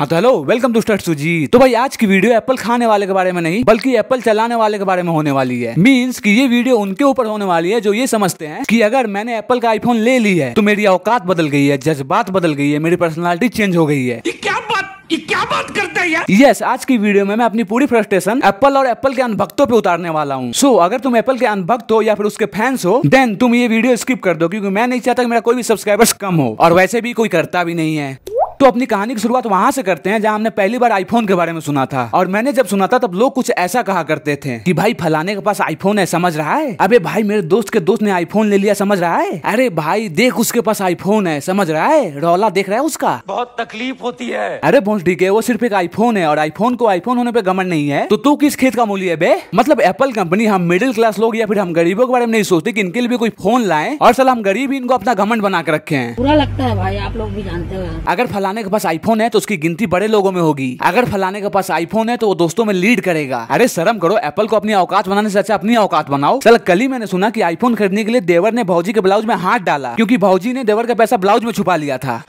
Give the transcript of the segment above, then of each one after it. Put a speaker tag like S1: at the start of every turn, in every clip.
S1: हाँ तो hello welcome to start सुजी तो भाई आज की वीडियो एप्पल खाने वाले के बारे में नहीं बल्कि एप्पल चलाने वाले के बारे में होने वाली है मींस कि ये वीडियो उनके ऊपर होने वाली है जो ये समझते हैं कि अगर मैंने एप्पल का आईफोन ले ली है तो मेरी औकात बदल गई है जज्बात बदल गई है मेरी पर्सनैलिटी चेंज हो गई है ये क्या बात ये क्या बात करते हैं यार यस yes, आज की वीडियो में मैं अपनी पूरी फ्रस्ट्रेशन एप्पल और एप्पल के अनभक्तों पे उतारने वाला हूँ सो so, अगर तुम एप्पल के अनभक्त हो या फिर उसके फैंस हो देन तुम ये वीडियो स्किप कर दो क्योंकि मैं नहीं चाहता कि मेरा कोई भी सब्सक्राइबर्स कम हो और वैसे भी कोई करता भी नहीं है तो अपनी कहानी की शुरुआत वहां से करते हैं जहां हमने पहली बार आईफोन के बारे में सुना था और मैंने जब सुना था तब लोग कुछ ऐसा कहा करते थे कि भाई फलाने के पास आईफोन है समझ रहा है अबे भाई मेरे दोस्त के दोस्त ने आईफोन ले लिया समझ रहा है अरे भाई देख उसके पास आईफोन है समझ रहा है रौला देख रहा है उसका बहुत तकलीफ होती है अरे बोल ठीक है वो सिर्फ एक आईफोन है और आईफोन को आईफोन होने पर गमन नहीं है तो तू किस खेत का मूल्य है बे मतलब एप्पल कंपनी हम मिडिल क्लास लोग या फिर हम गरीबों के बारे में नहीं सोचते कि इनके लिए भी कोई फोन लाए और सलाम गरीब इनको अपना घमंड बना के रखे हैं बुरा लगता है भाई आप लोग भी जानते हो अगर फला फलाने के पास आईफोन है तो उसकी गिनती बड़े लोगों में होगी अगर फलाने के पास आईफोन है तो वो दोस्तों में लीड करेगा अरे शर्म करो एप्पल को अपनी औकात बनाने से अच्छा अपनी औकात बनाओ चल कल ही मैंने सुना की आईफोन खरीदने के लिए देवर ने भाजी के ब्लाउज में हाथ डाला क्यूँकी भाजी ने देवर का पैसा ब्लाउज में छुपा लिया था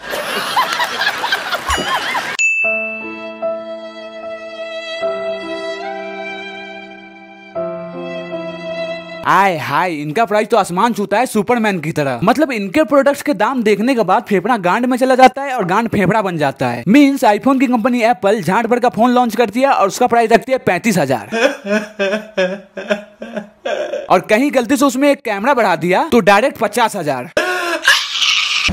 S1: आय हाय इनका प्राइस तो आसमान छूता है सुपरमैन की तरह मतलब इनके प्रोडक्ट्स के दाम देखने के बाद फेफड़ा गांड में चला जाता है और गांड फेफड़ा बन जाता है मीन्स आईफोन की कंपनी एप्पल झाट भर का फोन लॉन्च करती है और उसका प्राइस रखती है पैंतीस हजार और कहीं गलती से उसमें एक कैमरा बढ़ा दिया तो डायरेक्ट पचास हजार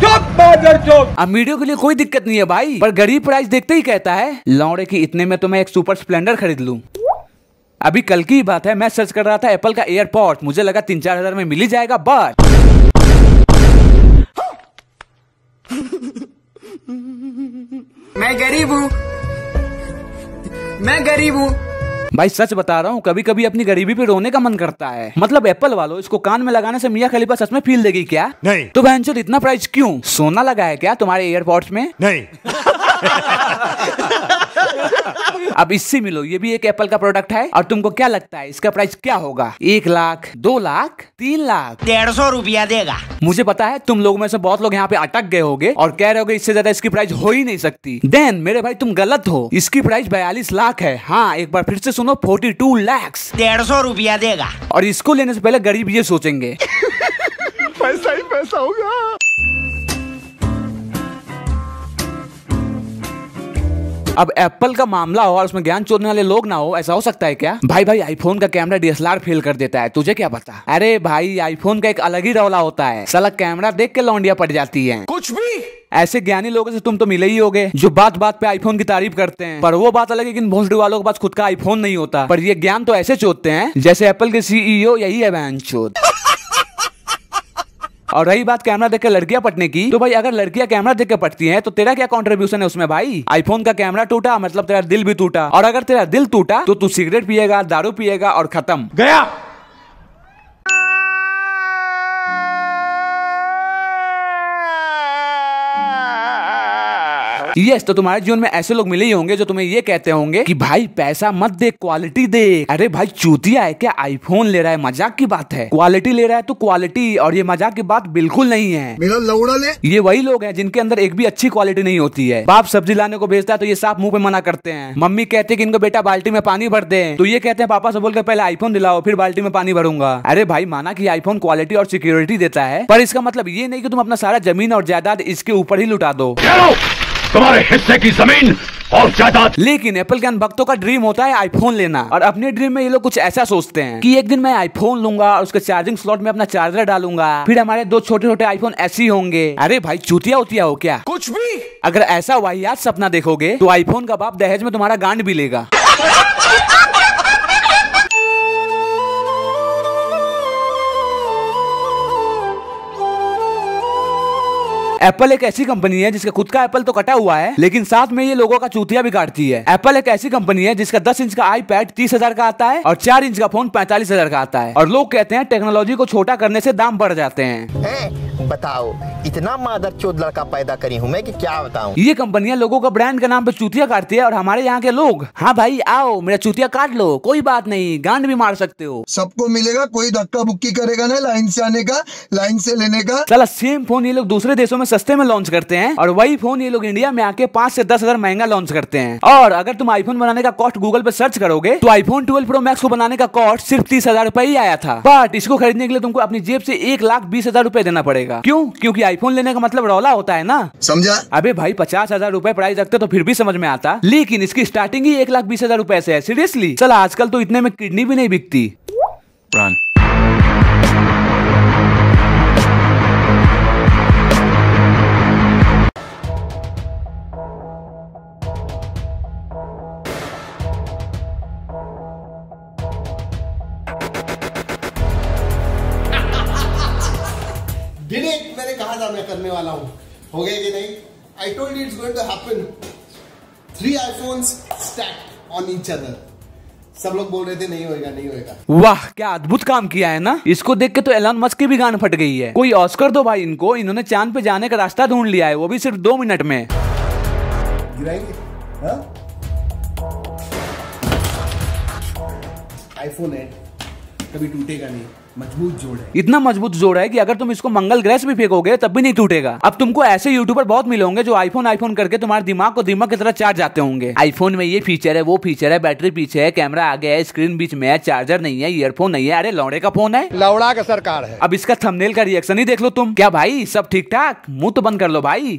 S1: अब वीडियो के लिए कोई दिक्कत नहीं है भाई पर गरीब प्राइस देखते ही कहता है लौड़े की इतने में तो मैं एक सुपर स्प्लेंडर खरीद लूँ अभी कल की बात है मैं सर्च कर रहा था एप्पल का एयरपोर्ट मुझे लगा तीन चार हजार में मिल ही जाएगा बट मैं गरीब हूँ मैं गरीब हूँ भाई सच बता रहा हूँ कभी कभी अपनी गरीबी पे रोने का मन करता है मतलब एप्पल वालों इसको कान में लगाने से मियाँ खलीफा सच में फील देगी क्या नहीं तो बहन इतना प्राइस क्यों सोना लगा है क्या तुम्हारे एयरपोर्ट में नहीं अब इससे मिलो ये भी एक एप्पल का प्रोडक्ट है और तुमको क्या लगता है इसका प्राइस क्या होगा एक लाख दो लाख तीन लाख डेढ़ सौ रूपया देगा मुझे पता है तुम लोगों में से बहुत लोग यहाँ पे अटक गए होगे और कह रहे हो इससे ज्यादा इसकी प्राइस हो ही नहीं सकती देन मेरे भाई तुम गलत हो इसकी प्राइस बयालीस लाख है हाँ एक बार फिर से सुनो फोर्टी टू लैक्स डेढ़ सौ रूपया देगा और इसको लेने से पहले गरीब ये सोचेंगे पैसा ही पैसा होगा अब एप्पल का मामला हो और उसमें ज्ञान चोरने वाले लोग ना हो ऐसा हो सकता है क्या भाई भाई आईफोन का कैमरा डीएसएलआर फेल कर देता है तुझे क्या पता अरे भाई आईफोन का एक अलग ही रौला होता है सलग कैमरा देख के लौंडिया पट जाती है कुछ भी ऐसे ज्ञानी लोगों से तुम तो मिले ही होगे जो बात बात पे आईफोन की तारीफ करते हैं पर वो बात अलग है कि भोसडी वालों के पास खुद का आईफोन नहीं होता पर ये ज्ञान तो ऐसे चोदते हैं जैसे एप्पल के सीईओ e यही है बहन चोद और रही बात कैमरा देख लड़कियां पटने की तो भाई अगर लड़कियां कैमरा देख के पटती है तो तेरा क्या कॉन्ट्रीब्यूशन है उसमें भाई आईफोन का कैमरा टूटा मतलब तेरा दिल भी टूटा और अगर तेरा दिल टूटा तो तू सिगरेट पिएगा दारू पिएगा और खत्म गया यस तो तुम्हारे जीवन में ऐसे लोग मिले ही होंगे जो तुम्हें ये कहते होंगे कि भाई पैसा मत दे क्वालिटी दे अरे भाई चूतिया है क्या आईफोन ले रहा है मजाक की बात है क्वालिटी ले रहा है तो क्वालिटी और ये मजाक की बात बिल्कुल नहीं है मेरा लौड़ा ले ये वही लोग हैं जिनके अंदर एक भी अच्छी क्वालिटी नहीं होती है बाप सब्जी लाने को भेजता है तो ये साफ मुंह पे मना करते हैं मम्मी कहते कि इनको बेटा बाल्टी में पानी भर दे तो ये कहते हैं पापा से बोलकर पहले आईफोन दिलाओ फिर बाल्टी में पानी भरूंगा अरे भाई माना की आईफोन क्वालिटी और सिक्योरिटी देता है पर इसका मतलब ये नहीं की तुम अपना सारा जमीन और जायदाद इसके ऊपर ही लुटा दो तुम्हारे हिस्से की जमीन और जायदाद लेकिन एप्पल के भक्तों का ड्रीम होता है आईफोन लेना और अपने ड्रीम में ये लोग कुछ ऐसा सोचते हैं कि एक दिन मैं आईफोन लूंगा और उसके चार्जिंग स्लॉट में अपना चार्जर डालूंगा फिर हमारे दो छोटे छोटे आईफोन ऐसे ही होंगे अरे भाई चूतिया उतिया हो क्या कुछ भी अगर ऐसा वाहियात सपना देखोगे तो आईफोन का बाप दहेज में तुम्हारा गांड भी लेगा एप्पल एक ऐसी कंपनी है जिसका खुद का एप्पल तो कटा हुआ है लेकिन साथ में ये लोगों का चूतिया भी काटती है एप्पल एक ऐसी कंपनी है जिसका दस इंच का आई पैड तीस हजार का आता है और चार इंच का फोन पैंतालीस हजार का आता है और लोग कहते हैं टेक्नोलॉजी को छोटा करने से दाम बढ़ जाते हैं बताओ इतना मादर चोद लड़का पैदा करी हूँ मैं कि क्या बताऊँ ये कंपनियाँ लोगों का ब्रांड के नाम पे चूतिया काटती है और हमारे यहाँ के लोग हाँ भाई आओ मेरा चूतिया काट लो कोई बात नहीं गांड भी मार सकते हो सबको मिलेगा कोई धक्का बुक्की करेगा ना लाइन से आने का लाइन से लेने का चला सेम फोन ये लोग दूसरे देशों में सस्ते में लॉन्च करते हैं और वही फोन ये लोग इंडिया में आके पांच से दस हजार महंगा लॉन्च करते हैं और अगर तुम आईफोन बनाने का कॉस्ट गूगल पे सर्च करोगे तो आईफोन ट्वेल्व प्रो मैक्स को बनाने का कॉस्ट सिर्फ तीस हजार रूपए ही आया था बट इसको खरीदने के लिए तुमको अपनी जेब से एक लाख बीस हजार रूपए देना पड़ेगा क्यों क्योंकि आईफोन लेने का मतलब रौला होता है ना समझा अभी भाई पचास हजार रूपए प्राइस रखते तो फिर भी समझ में आता लेकिन इसकी स्टार्टिंग ही एक लाख बीस हजार रूपए से है सीरियसली चल आजकल तो इतने में किडनी भी नहीं बिकती प्राण डिले मैंने कहा था मैं करने वाला हूं हो गया कि नहीं I told it's going to happen three iPhone stack on each other सब लोग बोल रहे थे नहीं होएगा नहीं होएगा वाह क्या अद्भुत काम किया है ना इसको देख के तो एलन मस्क की भी गान फट गई है कोई ऑस्कर दो भाई इनको इन्होंने चांद पे जाने का रास्ता ढूंढ लिया है वो भी सिर्फ दो मिनट में आईफोन हाँ? है कभी टूटेगा नहीं मजबूत जोड़ है इतना मजबूत जोड़ है कि अगर तुम इसको मंगल ग्रह भी फेंकोगे तब भी नहीं टूटेगा अब तुमको ऐसे यूट्यूबर बहुत मिले होंगे जो आईफोन आईफोन करके तुम्हारे दिमाग को दिमाग की तरह चार्ज जाते होंगे आईफोन में ये फीचर है वो फीचर है बैटरी पीछे है कैमरा आगे है स्क्रीन बीच में है चार्जर नहीं है ईयरफोन नहीं है अरे लौड़े का फोन है लौड़ा का सरकार है अब इसका थमनेल का रिएक्शन ही देख लो तुम क्या भाई सब ठीक ठाक मुंह तो बंद कर लो भाई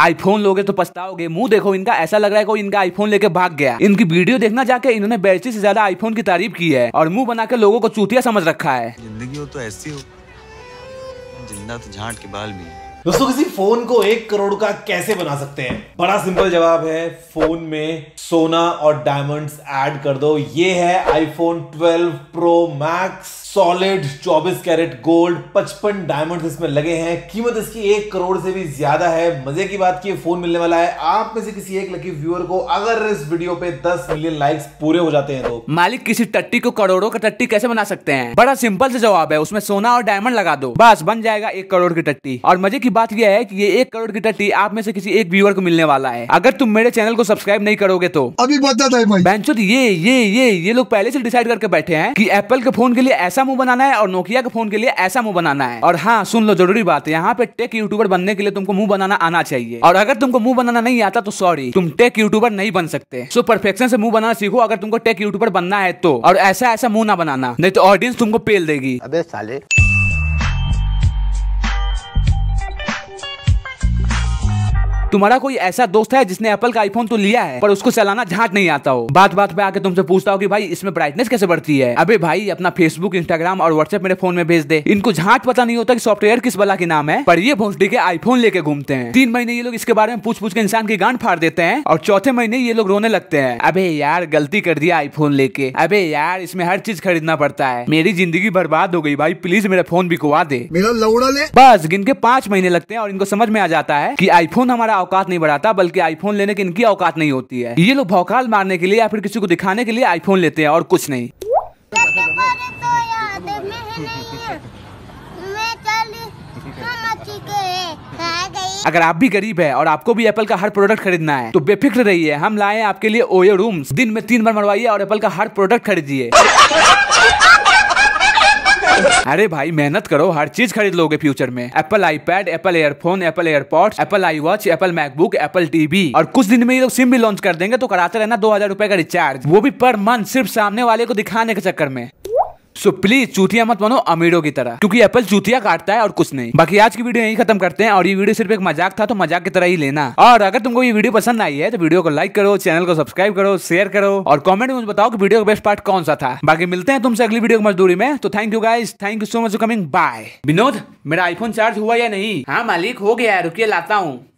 S1: आईफोन लोगे तो पछताओगे मुंह देखो इनका ऐसा लग रहा है कोई इनका आईफोन लेके भाग गया इनकी वीडियो देखना जाके इन्होंने बेची से ज्यादा आईफोन की तारीफ की है और मुंह बना के लोगों को चूतिया समझ रखा है जिंदगी हो तो ऐसी हो जिंदा तो झाट के बाल भी दोस्तों किसी फोन को एक करोड़ का कैसे बना सकते हैं बड़ा सिंपल जवाब है फोन में सोना और डायमंड्स ऐड कर दो ये है iPhone 12 pro max solid 24 carat gold 55 diamonds इसमें लगे हैं कीमत इसकी एक करोड़ से भी ज्यादा है मजे की बात की फोन मिलने वाला है आप में से किसी एक लकी व्यूअर को अगर इस वीडियो पे 10 मिलियन लाइक्स पूरे हो जाते हैं तो मालिक किसी टट्टी को करोड़ों का टट्टी कैसे बना सकते हैं बड़ा सिंपल से जवाब है उसमें सोना और डायमंड लगा दो बस बन जाएगा एक करोड़ की टट्टी और मजे की बात यह है की ये एक करोड़ की टट्टी आप में से किसी एक व्यूअर को मिलने वाला है अगर तुम मेरे चैनल को सब्सक्राइब नहीं करोगे तो अभी बता था ये ये ये ये लोग पहले से डिसाइड करके बैठे हैं की एप्पल के फोन के लिए ऐसा मुंह बनाना है और नोकिया के फोन के लिए ऐसा मुंह बनाना है और हाँ सुन लो जरूरी बात है यहाँ पे टेक यूट्यूबर बनने के लिए तुमको मुंह बनाना आना चाहिए और अगर तुमको मुंह बनाना नहीं आता तो सॉरी तुम टेक यूट्यूबर नहीं बन सकते सो परफेक्शन से मुंह बनाना सीखो अगर तुमको टेक यूट्यूबर बनना है तो और ऐसा ऐसा मुंह ना बनाना नहीं तो ऑडियंस तुमको पेल देगी अबे साले तुम्हारा कोई ऐसा दोस्त है जिसने एप्पल का आईफोन तो लिया है पर उसको चलाना झाट नहीं आता हो बात बात पे आके तुमसे पूछता हो कि भाई इसमें ब्राइटनेस कैसे बढ़ती है अबे भाई अपना फेसबुक इंस्टाग्राम और व्हाट्सएप मेरे फोन में भेज दे इनको झाट पता नहीं होता कि सॉफ्टवेयर किस बला के नाम है पर ये भोंसडी के आईफोन लेके घूमते हैं तीन महीने ये लोग इसके बारे में पूछ पूछ के इंसान की गांड फाड़ देते हैं और चौथे महीने ये लोग रोने लगते हैं अबे यार गलती कर दिया आईफोन लेके अबे यार इसमें हर चीज खरीदना पड़ता है मेरी जिंदगी बर्बाद हो गई भाई प्लीज मेरा फोन बिकवा दे मेरा लौड़ा ले बस गिन के पांच महीने लगते हैं और इनको समझ में आ जाता है की आईफोन हमारा का औकात नहीं बढ़ाता बल्कि आईफोन लेने की इनकी औकात नहीं होती है ये लोग भौकाल मारने के लिए या फिर किसी को दिखाने के लिए आईफोन लेते हैं और कुछ नहीं अगर आप भी गरीब है और आपको भी एप्पल का हर प्रोडक्ट खरीदना है तो बेफिक्र रहिए हम लाए आपके लिए ओयो रूम्स दिन में तीन बार मरवाइए और एप्पल का हर प्रोडक्ट खरीदिए अरे भाई मेहनत करो हर चीज खरीद लोगे फ्यूचर में Apple iPad Apple earphone Apple airport Apple iWatch Apple MacBook Apple TV और कुछ दिन में ये लोग सिम भी लॉन्च कर देंगे तो कराते रहना दो हजार रुपए का रिचार्ज वो भी पर मंथ सिर्फ सामने वाले को दिखाने के चक्कर में सो प्लीज चूतिया मत बनो अमीरों की तरह क्योंकि एप्पल चूतिया काटता है और कुछ नहीं बाकी आज की वीडियो यही खत्म करते हैं और ये वीडियो सिर्फ एक मजाक था तो मजाक की तरह ही लेना और अगर तुमको ये वीडियो पसंद आई है तो वीडियो को लाइक करो चैनल को सब्सक्राइब करो शेयर करो और कॉमेंट में बताओ की वीडियो का बेस्ट पार्ट कौन सा था बाकी मिलते हैं तुमसे अगली वीडियो की मजदूरी में तो thank you guys thank you so much coming bye Vinod मेरा आईफोन चार्ज हुआ या नहीं हाँ मालिक हो गया रुकिए लाता हूँ